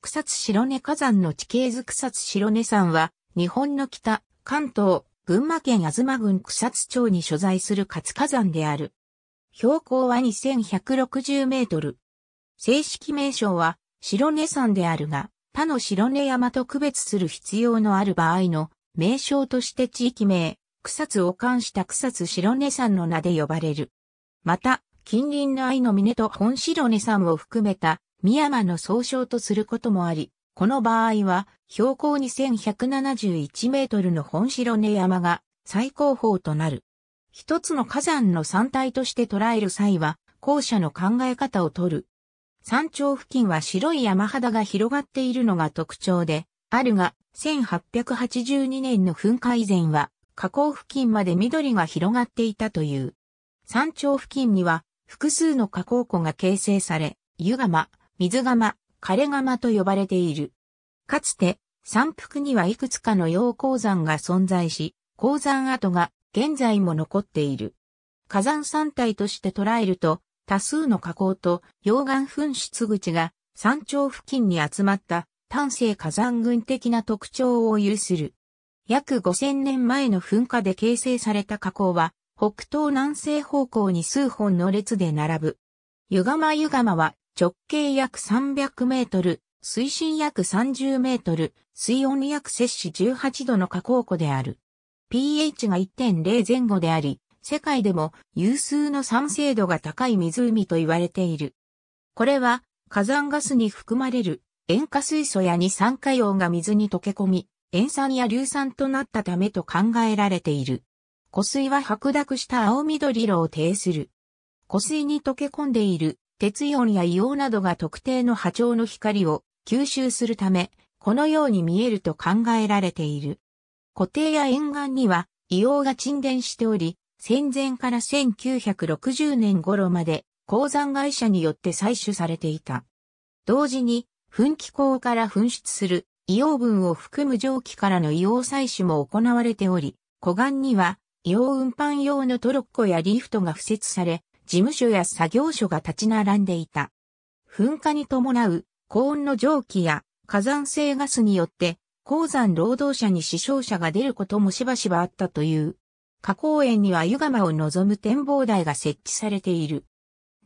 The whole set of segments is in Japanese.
草津白根火山の地形図草津白根山は、日本の北、関東、群馬県東郡草津町に所在する活火山である。標高は2160メートル。正式名称は白根山であるが、他の白根山と区別する必要のある場合の名称として地域名、草津を冠した草津白根山の名で呼ばれる。また、近隣の愛の峰と本白根山を含めた深山の総称とすることもあり、この場合は、標高2171メートルの本白根山が最高峰となる。一つの火山の山体として捉える際は、後者の考え方をとる。山頂付近は白い山肌が広がっているのが特徴で、あるが、1882年の噴火以前は、河口付近まで緑が広がっていたという。山頂付近には、複数の河口湖が形成され、湯釜、水釜、枯れ釜と呼ばれている。かつて、山腹にはいくつかの溶鉱山が存在し、鉱山跡が現在も残っている。火山山体として捉えると、多数の火口と溶岩噴出口が山頂付近に集まった単性火山群的な特徴を有する。約5000年前の噴火で形成された火口は、北東南西方向に数本の列で並ぶ。湯釜湯釜は直径約300メートル、水深約30メートル、水温約摂氏18度の加工庫である。pH が1.0前後であり、世界でも有数の酸性度が高い湖と言われている。これは火山ガスに含まれる塩化水素や二酸化硫黄が水に溶け込み、塩酸や硫酸となったためと考えられている。湖水は白濁した青緑色を呈する。湖水に溶け込んでいる鉄イオンや硫黄などが特定の波長の光を吸収するため、このように見えると考えられている。固定や沿岸には硫黄が沈殿しており、戦前から1960年頃まで鉱山会社によって採取されていた。同時に、噴気口から噴出する硫黄分を含む蒸気からの硫黄採取も行われており、湖岸には硫黄運搬用のトロッコやリフトが付設され、事務所や作業所が立ち並んでいた。噴火に伴う高温の蒸気や火山性ガスによって鉱山労働者に死傷者が出ることもしばしばあったという。花口園には湯釜を望む展望台が設置されている。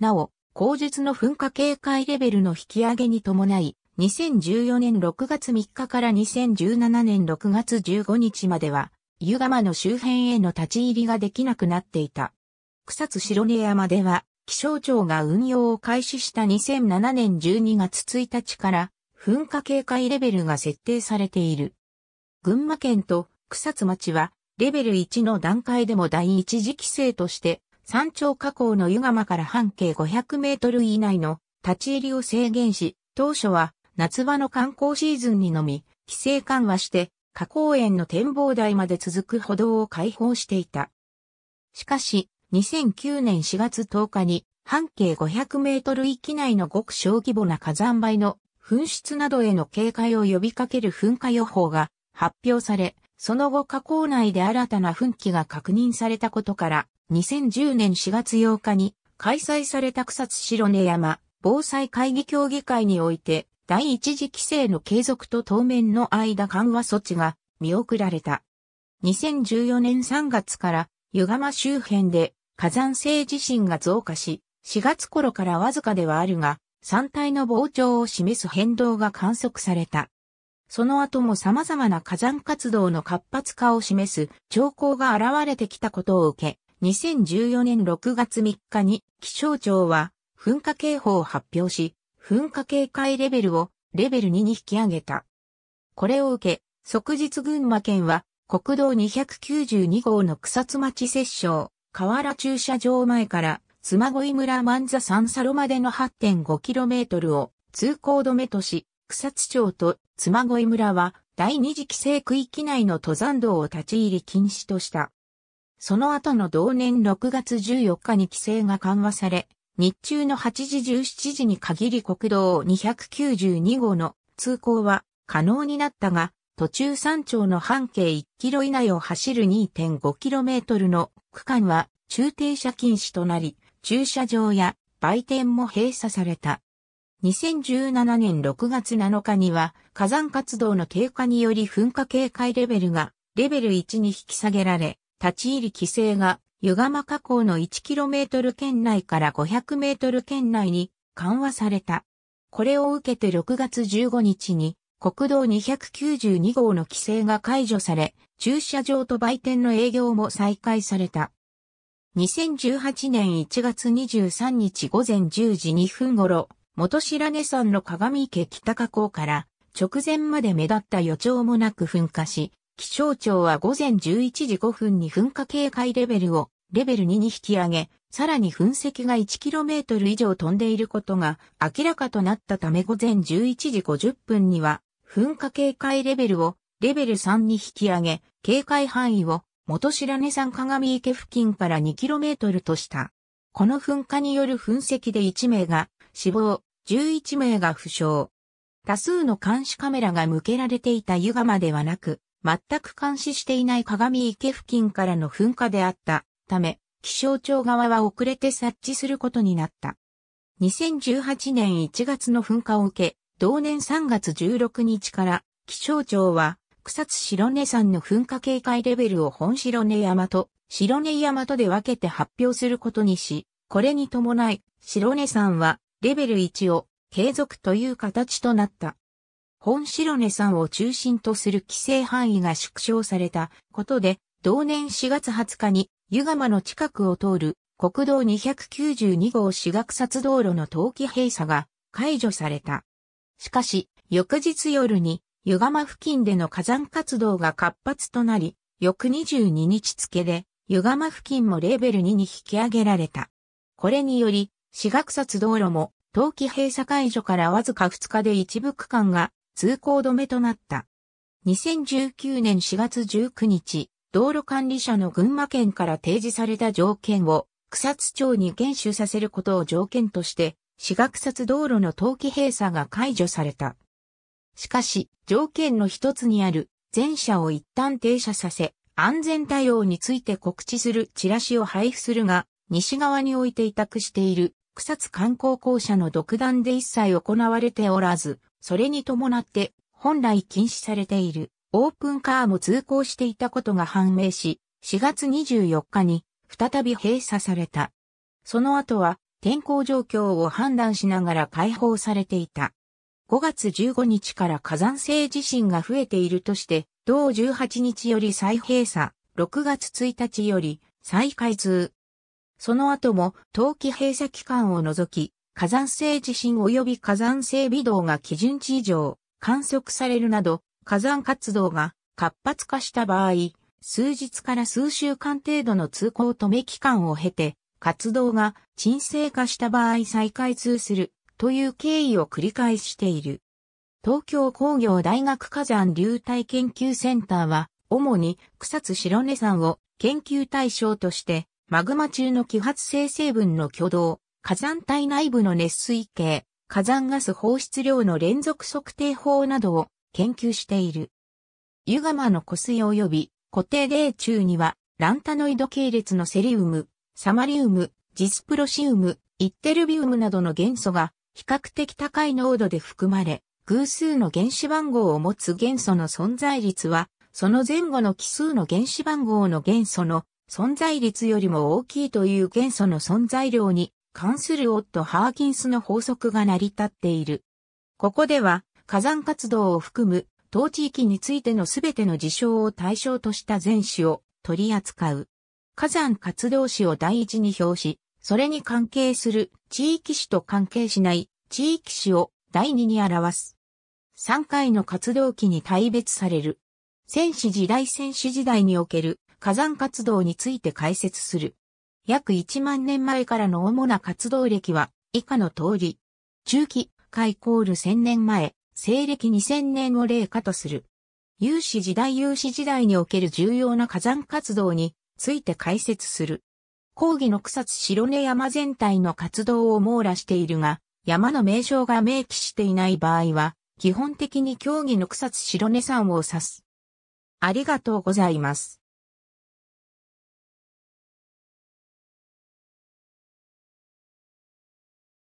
なお、後日の噴火警戒レベルの引き上げに伴い、2014年6月3日から2017年6月15日までは、湯釜の周辺への立ち入りができなくなっていた。草津白根山では、気象庁が運用を開始した2007年12月1日から、噴火警戒レベルが設定されている。群馬県と草津町は、レベル1の段階でも第一次規制として、山頂火口の湯釜から半径500メートル以内の立ち入りを制限し、当初は夏場の観光シーズンにのみ、規制緩和して、火口園の展望台まで続く歩道を開放していた。しかし、2009年4月10日に半径500メートル域内の極小規模な火山灰の噴出などへの警戒を呼びかける噴火予報が発表され、その後火口内で新たな噴気が確認されたことから、2010年4月8日に開催された草津白根山防災会議協議会において、第一次規制の継続と当面の間緩和措置が見送られた。2014年3月から湯釜周辺で火山性地震が増加し、4月頃からわずかではあるが、山体の膨張を示す変動が観測された。その後も様々な火山活動の活発化を示す兆候が現れてきたことを受け、2014年6月3日に気象庁は噴火警報を発表し、噴火警戒レベルをレベル2に引き上げた。これを受け、即日群馬県は国道292号の草津町接衝。河原駐車場前から妻恋村万座三佐路までの 8.5km を通行止めとし、草津町と妻恋村は第二次規制区域内の登山道を立ち入り禁止とした。その後の同年6月14日に規制が緩和され、日中の8時17時に限り国道292号の通行は可能になったが、途中山頂の半径1キロ以内を走る 2.5km の区間は駐停車禁止となり、駐車場や売店も閉鎖された。2017年6月7日には火山活動の経過により噴火警戒レベルがレベル1に引き下げられ、立ち入り規制が湯釜加口の 1km 圏内から 500m 圏内に緩和された。これを受けて6月15日に国道292号の規制が解除され、駐車場と売店の営業も再開された。2018年1月23日午前10時2分頃、元白根山の鏡池北河口から直前まで目立った予兆もなく噴火し、気象庁は午前11時5分に噴火警戒レベルをレベル2に引き上げ、さらに噴石が 1km 以上飛んでいることが明らかとなったため午前11時50分には噴火警戒レベルをレベル3に引き上げ、警戒範囲を元白根山鏡池付近から 2km とした。この噴火による噴石で1名が死亡、11名が負傷。多数の監視カメラが向けられていた湯釜ではなく、全く監視していない鏡池付近からの噴火であったため、気象庁側は遅れて察知することになった。2018年1月の噴火を受け、同年3月16日から気象庁は草津白根山の噴火警戒レベルを本白根山と白根山とで分けて発表することにし、これに伴い白根山はレベル1を継続という形となった。本白根山を中心とする規制範囲が縮小されたことで、同年4月20日に湯釜の近くを通る国道292号志学札道路の冬季閉鎖が解除された。しかし、翌日夜に、湯釜付近での火山活動が活発となり、翌22日付で、湯釜付近もレーベル2に引き上げられた。これにより、四学札道路も、冬季閉鎖解除からわずか2日で一部区間が通行止めとなった。2019年4月19日、道路管理者の群馬県から提示された条件を草津町に厳守させることを条件として私学札道路の冬季閉鎖が解除された。しかし、条件の一つにある、全車を一旦停車させ、安全対応について告知するチラシを配布するが、西側において委託している草津観光公社の独断で一切行われておらず、それに伴って本来禁止されているオープンカーも通行していたことが判明し、4月24日に再び閉鎖された。その後は天候状況を判断しながら解放されていた。5月15日から火山性地震が増えているとして、同18日より再閉鎖、6月1日より再開通。その後も冬季閉鎖期間を除き、火山性地震及び火山性微動が基準値以上観測されるなど、火山活動が活発化した場合、数日から数週間程度の通行止め期間を経て、活動が沈静化した場合再開通するという経緯を繰り返している。東京工業大学火山流体研究センターは、主に草津白根山を研究対象として、マグマ中の揮発性成分の挙動、火山体内部の熱水系、火山ガス放出量の連続測定法などを研究している。湯釜の湖水及び固定例中には、ランタノイド系列のセリウム、サマリウム、ジスプロシウム、イッテルビウムなどの元素が比較的高い濃度で含まれ、偶数の原子番号を持つ元素の存在率は、その前後の奇数の原子番号の元素の存在率よりも大きいという元素の存在量に関するオット・ハーキンスの法則が成り立っている。ここでは火山活動を含む当地域についてのすべての事象を対象とした全種を取り扱う。火山活動史を第一に表し、それに関係する地域史と関係しない地域史を第二に表す。3回の活動期に大別される。戦士時代戦士時代における火山活動について解説する。約1万年前からの主な活動歴は以下の通り。中期、開コール1000年前、西暦2000年を例下とする。有史時代有史時代における重要な火山活動について解説する。講義の草津白根山全体の活動を網羅しているが、山の名称が明記していない場合は、基本的に競技の草津白根山を指す。ありがとうございます。